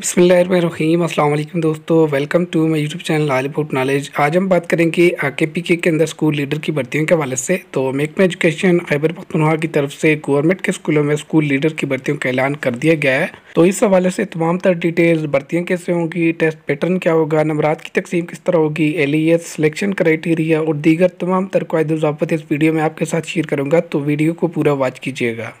बसमीम अल्लाम दोस्तों welcome to my YouTube channel आलिपुट नॉलेज आज हम बात करेंगे आके पी के अंदर स्कूल लीडर की भर्तियों के हवाले से तो महकमा एजुकेशन खैबर पखतनवा की तरफ से गवर्नमेंट के स्कूलों में स्कूल लीडर की भर्तियों का ऐलान कर दिया गया है तो इस हवाले से तमाम तर डिटेल्स भर्तियाँ कैसे होंगी टेस्ट पैटर्न क्या होगा नंबरात की तकसीम किस तरह होगी L E S selection criteria और दीगर तमाम तर इस वीडियो में आपके साथ शेयर करूँगा तो वीडियो को पूरा वॉच कीजिएगा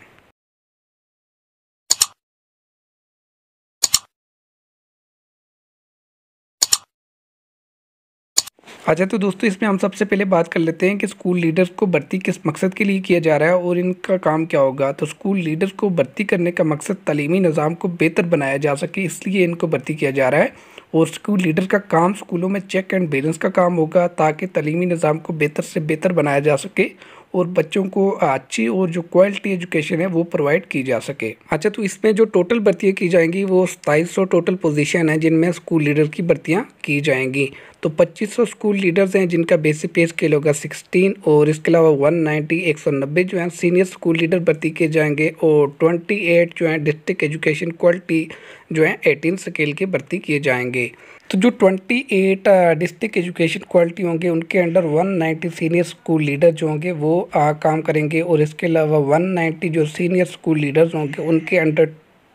अच्छा तो दोस्तों इसमें हम सबसे पहले बात कर लेते हैं कि स्कूल लीडर्स को भर्ती किस मकसद के लिए किया जा रहा है और इनका काम क्या होगा तो स्कूल लीडर्स को भर्ती करने का मकसद तलीमी निज़ाम को बेहतर बनाया जा सके इसलिए इनको भर्ती किया जा रहा है और स्कूल लीडर का काम स्कूलों में चेक एंड बैलेंस का काम होगा ताकि तलीमी निज़ाम को बेहतर से बेहतर बनाया जा सके और बच्चों को अच्छी और जो क्वालिटी एजुकेशन है वो प्रोवाइड की जा सके अच्छा तो इसमें जो टोटल भर्तियाँ की जाएंगी वो सताईस टोटल पोजीशन है जिनमें स्कूल लीडर की भर्तियाँ की जाएंगी तो 2500 स्कूल लीडर्स हैं जिनका बेसिक पे स्केल होगा 16 और इसके अलावा 190 190 जो हैं सीनियर स्कूल लीडर भर्ती किए जाएंगे और 28 जो हैं डिस्ट्रिक्ट एजुकेशन क्वालिटी जो है एटीन स्केल के भर्ती किए जाएंगे तो जो 28 डिस्ट्रिक्ट एजुकेशन क्वालिटी होंगे उनके अंडर 190 सीनियर स्कूल लीडर जो होंगे वो आ, काम करेंगे और इसके अलावा 190 जो सीनियर स्कूल लीडर्स होंगे उनके अंडर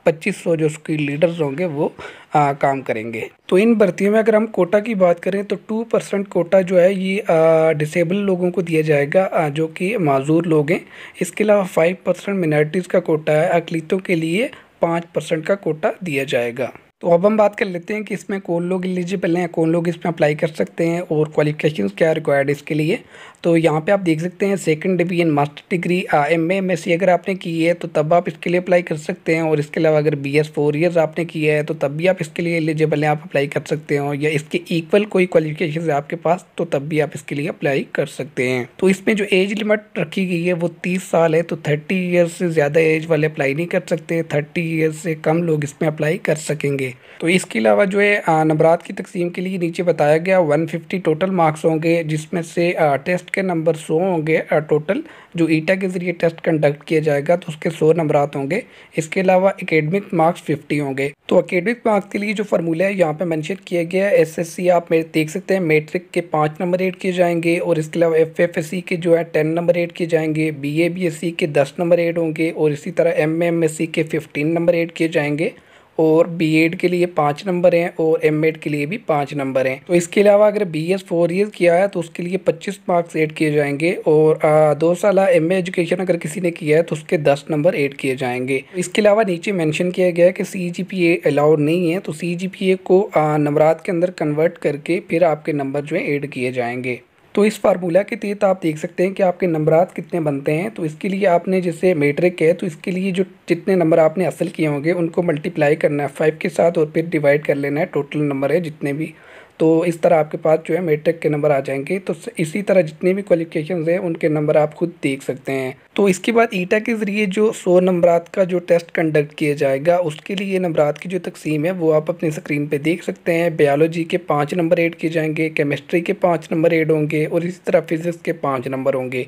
2500 जो स्कूल लीडर्स होंगे वो आ, काम करेंगे तो इन भर्तियों में अगर हम कोटा की बात करें तो टू परसेंट कोटा जो है ये डिसेबल लोगों को दिया जाएगा आ, जो कि माजूर लोग हैं इसके अलावा फाइव परसेंट मिनार्टीज़ का कोटा है अकलीतों के लिए पाँच परसेंट का कोटा दिया जाएगा तो अब हम बात कर लेते हैं कि इसमें कौन लोग एलिजिबल हैं कौन लोग इसमें अप्लाई कर सकते हैं और क्वालिफिकेशन क्या रिक्वायर्ड इसके लिए तो यहाँ पे आप देख सकते हैं second division master degree M M S C अगर आपने की है तो तब आप इसके लिए अप्लाई कर सकते हैं और इसके अलावा अगर बी एस फोर ईयर्स आपने किया है तो तब भी आप इसके लिए एलिजिबल हैं आप अप्लाई कर सकते हो या इसके इक्वल कोई क्वालिफिकेशन है आपके पास तो तब भी आप इसके लिए अप्लाई कर सकते हैं तो इसमें जो एज लिमिट रखी गई है वो तीस साल है तो थर्टी ईयर्स से ज़्यादा एज वाले अप्लाई नहीं कर सकते थर्टी ईयर्स से कम लोग इसमें अप्लाई कर सकेंगे तो इसके अलावा जो है नबरात की तकसीम के लिए नीचे बताया गया वन फिफ्टी टोटल मार्क्स होंगे जिसमें से टेस्ट टेस्ट के नंबर सो होंगे टोटल जो ईटा के ज़रिए टेस्ट कंडक्ट किया जाएगा तो उसके सौ नंबर होंगे इसके अलावा एकेडमिक मार्क्स फिफ्टी होंगे तो अकेडमिक मार्क्स के लिए जो फार्मूला है यहाँ पे मैंशन किया गया है एस आप मेरे देख सकते हैं मेट्रिक के पाँच नंबर एड किए जाएंगे और इसके अलावा एफएफएससी के जो है टेन नंबर एड किए जाएंगे बीएबीएससी के दस नंबर एड होंगे और इसी तरह एमएमएससी के फिफ्टीन नंबर एड किए जाएंगे और एड के लिए पाँच नंबर हैं और एड के लिए भी पाँच नंबर हैं तो इसके अलावा अगर बी एस फोर ईयर किया है तो उसके लिए पच्चीस मार्क्स एड किए जाएंगे और आ, दो साल एम एजुकेशन अगर किसी ने किया है तो उसके दस नंबर एड किए जाएंगे इसके अलावा नीचे मैंशन किया गया है कि सी जी अलाउड नहीं है तो सी जी को नवरात के अंदर कन्वर्ट करके फिर आपके नंबर जो है एड किए जाएंगे तो इस फार्मूला के तहत आप देख सकते हैं कि आपके नंबरात कितने बनते हैं तो इसके लिए आपने जैसे मेट्रिक है तो इसके लिए जो जितने नंबर आपने असल किए होंगे उनको मल्टीप्लाई करना है फाइव के साथ और फिर डिवाइड कर लेना है टोटल नंबर है जितने भी तो इस तरह आपके पास जो है मेट्रिक के नंबर आ जाएंगे तो इसी तरह जितने भी क्वालिफिकेशन हैं उनके नंबर आप खुद देख सकते हैं तो इसके बाद ईटा के ज़रिए जो सौ नंबरात का जो टेस्ट कंडक्ट किया जाएगा उसके लिए नंबरात की जो तकसीम है वो आप अपनी स्क्रीन पर देख सकते हैं बायोलॉजी के पाँच नंबर एड किए जाएंगे केमिस्ट्री के पाँच नंबर एड होंगे और इसी तरह फिज़िक्स के पाँच नंबर होंगे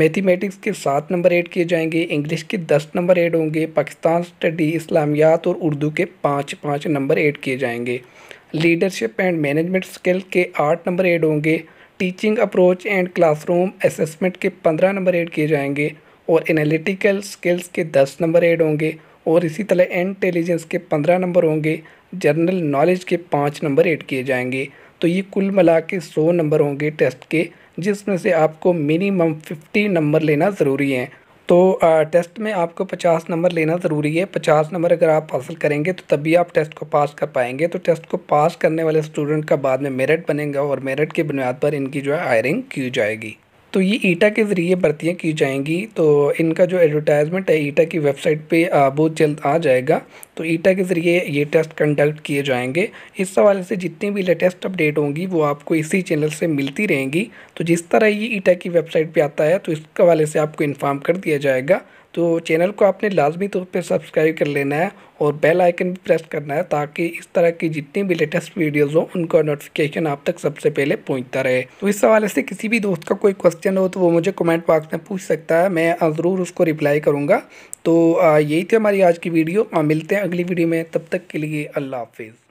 मैथमेटिक्स के सात नंबर एड किए जाएंगे इंग्लिश के दस नंबर एड होंगे पाकिस्तान स्टडी इस्लामियात और उर्दू के पाँच पाँच नंबर एड किए जाएंगे लीडरशिप एंड मैनेजमेंट स्किल के आठ नंबर एड होंगे teaching approach and classroom assessment के पंद्रह नंबर एड किए जाएंगे और एनालिटिकल स्किल्स के दस नंबर एड होंगे और इसी तरह इंटेलिजेंस के पंद्रह नंबर होंगे जनरल नॉलेज के पाँच नंबर एड किए जाएंगे तो ये कुल मिला के सौ नंबर होंगे टेस्ट के जिसमें से आपको मिनिमम फिफ्टी नंबर लेना ज़रूरी है तो टेस्ट में आपको पचास नंबर लेना ज़रूरी है पचास नंबर अगर आप हासिल करेंगे तो तभी आप टेस्ट को पास कर पाएंगे तो टेस्ट को पास करने वाले स्टूडेंट का बाद में मेरिट बनेगा और मेरिट की बुनियाद पर इनकी जो है हायरिंग की जाएगी तो ये ईटा के ज़रिए भर्तियाँ की जाएंगी तो इनका जो एडवर्टाइज़मेंट है ईटा की वेबसाइट पे बहुत जल्द आ जाएगा तो ईटा के ज़रिए ये टेस्ट कंडक्ट किए जाएंगे इस हवाले से जितनी भी लेटेस्ट अपडेट होंगी वो आपको इसी चैनल से मिलती रहेंगी तो जिस तरह ये ईटा की वेबसाइट पर आता है तो इस हवाले से आपको इन्फॉर्म कर दिया जाएगा तो चैनल को आपने लाजमी तौर पर सब्सक्राइब कर लेना है और बेल आइकन भी प्रेस करना है ताकि इस तरह की जितनी भी लेटेस्ट वीडियोस हो उनका नोटिफिकेशन आप तक सबसे पहले पहुंचता रहे तो इस हवाले से किसी भी दोस्त का कोई क्वेश्चन हो तो वो मुझे कमेंट बॉक्स में पूछ सकता है मैं ज़रूर उसको रिप्लाई करूँगा तो यही थी हमारी आज की वीडियो मिलते हैं अगली वीडियो में तब तक के लिए अल्लाह हाफिज़